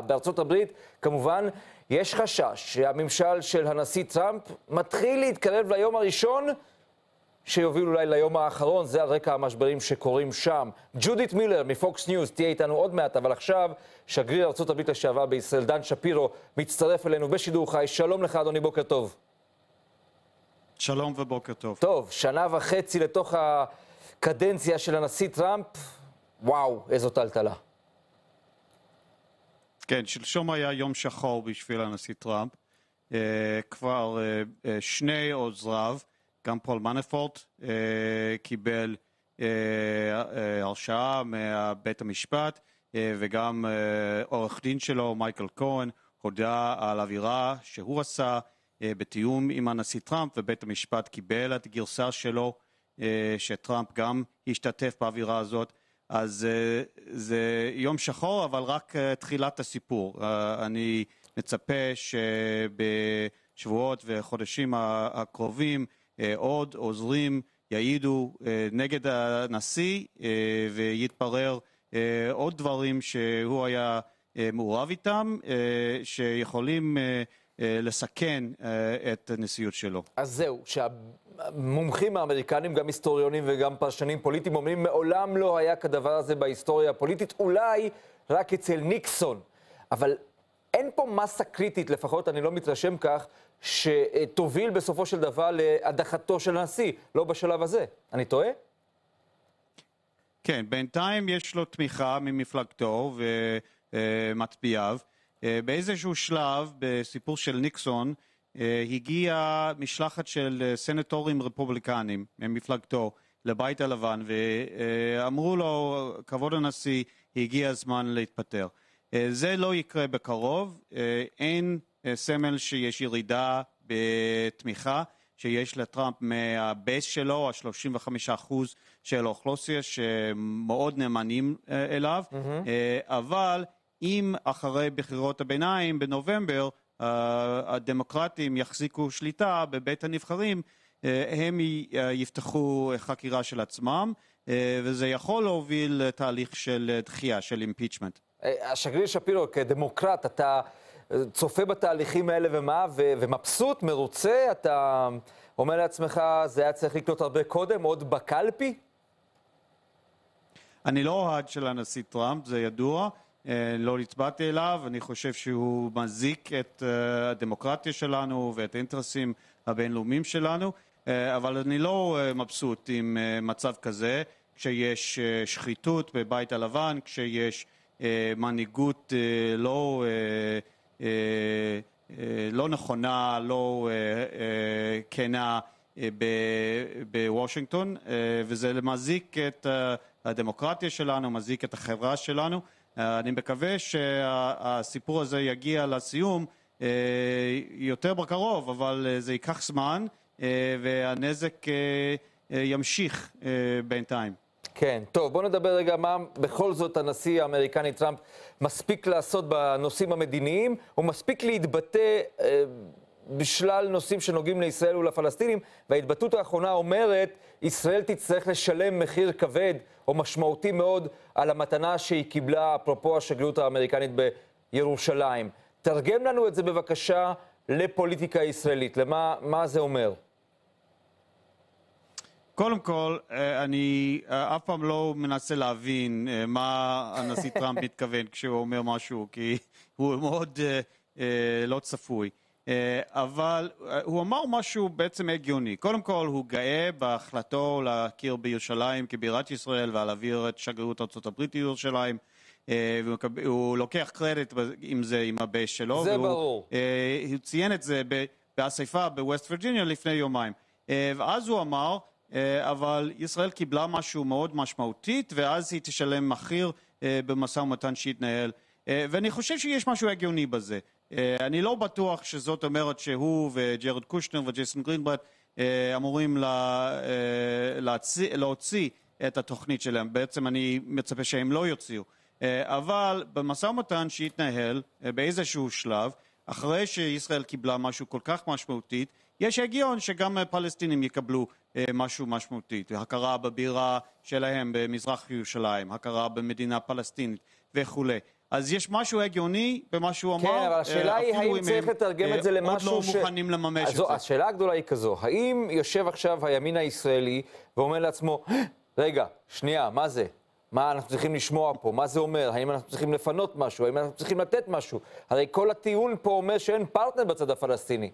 בארצות הברית, כמובן, יש חשש שהממשל של הנשיא טראמפ מתחיל להתקרב ליום הראשון, שיוביל אולי ליום האחרון, זה על רקע המשברים שקורים שם. ג'ודית מילר מפוקס ניוז תהיה איתנו עוד מעט, אבל עכשיו שגריר ארצות הברית לשעבר בישראל, דן שפירו, מצטרף אלינו בשידור חי. שלום לך, אדוני, בוקר טוב. שלום ובוקר טוב. טוב, שנה וחצי לתוך הקדנציה של הנשיא טראמפ, וואו, איזו טלטלה. כן, שלשום היה יום שחור בשביל הנשיא טראמפ. Uh, כבר uh, uh, שני עוזריו, גם פול מנפורט uh, קיבל uh, uh, הרשעה מבית המשפט, uh, וגם uh, עורך דין שלו, מייקל כהן, הודה על אווירה שהוא עשה uh, בתיאום עם הנשיא טראמפ, ובית המשפט קיבל את הגרסה שלו, uh, שטראמפ גם השתתף באווירה הזאת. אז אה, זה יום שחור, אבל רק אה, תחילת הסיפור. אה, אני מצפה שבשבועות וחודשים הקרובים עוד עוזרים יעידו נגד הנשיא ויתברר עוד דברים שהוא היה מעורב איתם, שיכולים לסכן את הנשיאות שלו. אז זהו, שה... מומחים האמריקנים, גם היסטוריונים וגם פרשנים פוליטיים, אומרים מעולם לא היה כדבר הזה בהיסטוריה הפוליטית, אולי רק אצל ניקסון. אבל אין פה מסה קריטית, לפחות אני לא מתרשם כך, שתוביל בסופו של דבר להדחתו של הנשיא, לא בשלב הזה. אני טועה? כן, בינתיים יש לו תמיכה ממפלגתו ומצביעיו. אה, באיזשהו שלב, בסיפור של ניקסון, אה, הגיעה משלחת של אה, סנטורים רפובליקנים ממפלגתו לבית הלבן ואמרו אה, לו, כבוד הנשיא, הגיע הזמן להתפטר. זה לא יקרה בקרוב, אין סמל שיש ירידה בתמיכה שיש לטראמפ מהבייס שלו, ה-35% של האוכלוסייה שמאוד נאמנים אליו, mm-hmm. אבל אם אחרי בחירות הביניים בנובמבר הדמוקרטים יחזיקו שליטה בבית הנבחרים, אה, הם אה, יפתחו חקירה של עצמם, אה, וזה יכול להוביל לתהליך של דחייה, של אימפיצ'מנט. השגריר שפירו, כדמוקרט, אתה צופה בתהליכים האלה ומה, ו- ומבסוט, מרוצה, אתה אומר לעצמך, זה היה צריך לקנות הרבה קודם, עוד בקלפי? אני לא אוהד של הנשיא טראמפ, זה ידוע. אה, לא הצבעתי אליו, אני חושב שהוא מזיק את אה, הדמוקרטיה שלנו ואת האינטרסים הבינלאומיים שלנו, אה, אבל אני לא מבסוט עם מצב כזה, כשיש שחיתות בבית הלבן, כשיש מנהיגות לא, לא נכונה, לא כנה בוושינגטון, וזה מזיק את הדמוקרטיה שלנו, מזיק את החברה שלנו. אה, אני מקווה שהסיפור הזה יגיע לסיום אה, יותר בקרוב, אבל אה, זה ייקח זמן והנזק ימשיך בינתיים. כן, טוב, בואו נדבר רגע מה בכל זאת הנשיא האמריקני טראמפ מספיק לעשות בנושאים המדיניים, הוא מספיק להתבטא... בשלל נושאים שנוגעים לישראל ולפלסטינים, וההתבטאות האחרונה אומרת, ישראל תצטרך לשלם מחיר כבד או משמעותי מאוד על המתנה שהיא קיבלה, אפרופו השגרירות האמריקנית בירושלים. תרגם לנו את זה בבקשה לפוליטיקה הישראלית, למה זה אומר? קודם כל, אה, אני אה, אף פעם לא מנסה להבין אה, מה הנשיא טראמפ מתכוון כשהוא אומר משהו, כי הוא מאוד לא צפוי. אה, אבל אה, הוא אמר משהו בעצם הגיוני. קודם כל, הוא גאה בהחלטו להכיר בירושלים כבירת ישראל ועל ולהעביר את שגרירות ארה"ב לירושלים. אה, הוא לוקח קרדיט עם זה, עם הבייס שלו. זה והוא, ברור. הוא ציין את זה באספה בווסט וירג'יניה לפני יומיים. ואז הוא אמר, אבל ישראל קיבלה משהו מאוד משמעותית, ואז היא תשלם מחיר במשא ומתן שיתנהל. ואני חושב שיש משהו הגיוני בזה. אה, אני לא בטוח שזאת אומרת שהוא וג'רד קושנר וג'ייסון גרינברד אה, אמורים לה, אה, להוציא, להוציא את התוכנית שלהם. בעצם אני מצפה שהם לא יוציאו. אבל במשא ומתן שהתנהל באיזשהו שלב, אחרי שישראל קיבלה משהו כל כך משמעותית, יש הגיון שגם פלסטינים יקבלו משהו משמעותית. הכרה בבירה שלהם במזרח ירושלים, הכרה במדינה פלסטינית וכולי. אז יש משהו הגיוני במה שהוא כן, אמר, כן, אבל השאלה אה, היא האם צריך לתרגם אה, את זה למשהו לא ש... עוד לא מוכנים ש... לממש את זה. השאלה הגדולה היא כזו, האם יושב עכשיו הימין הישראלי ואומר לעצמו, רגע, שנייה, מה זה? מה אנחנו צריכים לשמוע פה? מה זה אומר? האם אנחנו צריכים לפנות משהו? האם אנחנו צריכים לתת משהו? הרי כל הטיעון פה אומר שאין פרטנר בצד הפלסטיני.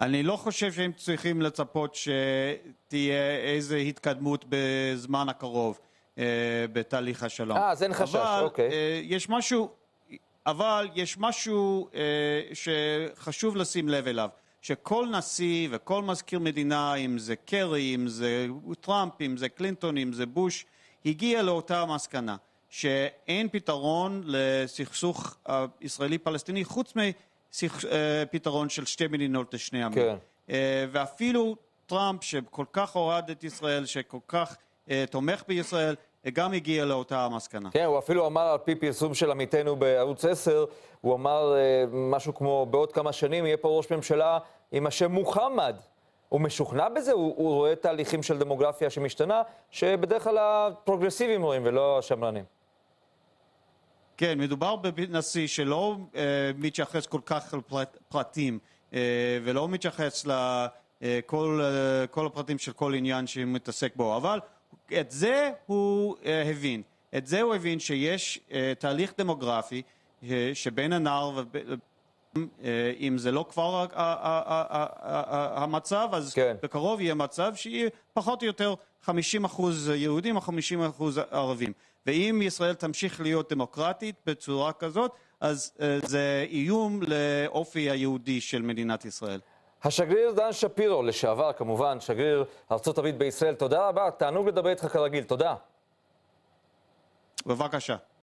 אני לא חושב שהם צריכים לצפות שתהיה איזו התקדמות בזמן הקרוב. אה, בתהליך השלום. אה, אז אין חשש, אבל, אה, אוקיי. יש משהו, אבל יש משהו אה, שחשוב לשים לב אליו. שכל נשיא וכל מזכיר מדינה, אם זה קרי, אם זה טראמפ, אם זה קלינטון, אם זה בוש, הגיע לאותה המסקנה, שאין פתרון לסכסוך הישראלי-פלסטיני חוץ מפתרון אה, של שתי מדינות לשני עמים. כן. ואפילו טראמפ, שכל כך הורד את ישראל, שכל כך תומך בישראל, גם הגיע לאותה המסקנה. כן, הוא אפילו אמר, על פי פרסום של עמיתנו בערוץ 10, הוא אמר אה, משהו כמו, בעוד כמה שנים יהיה פה ראש ממשלה עם השם מוחמד. הוא משוכנע בזה? הוא, הוא רואה תהליכים של דמוגרפיה שמשתנה, שבדרך כלל הפרוגרסיבים רואים ולא השמרנים. כן, מדובר בנשיא שלא אה, מתייחס כל כך לפרטים, אה, ולא מתייחס לכל אה, אה, כל הפרטים של כל עניין שהוא מתעסק בו, אבל את זה הוא uh, הבין. את זה הוא הבין שיש uh, תהליך דמוגרפי uh, שבין הנער וב, uh, אם זה לא כבר uh, uh, uh, uh, uh, המצב, אז כן. בקרוב יהיה מצב שיהיה פחות או יותר 50% יהודים או 50% ערבים. ואם ישראל תמשיך להיות דמוקרטית בצורה כזאת, אז uh, זה איום לאופי היהודי של מדינת ישראל. השגריר דן שפירו, לשעבר כמובן, שגריר ארה"ב בישראל, תודה רבה, תענוג לדבר איתך כרגיל, תודה. בבקשה.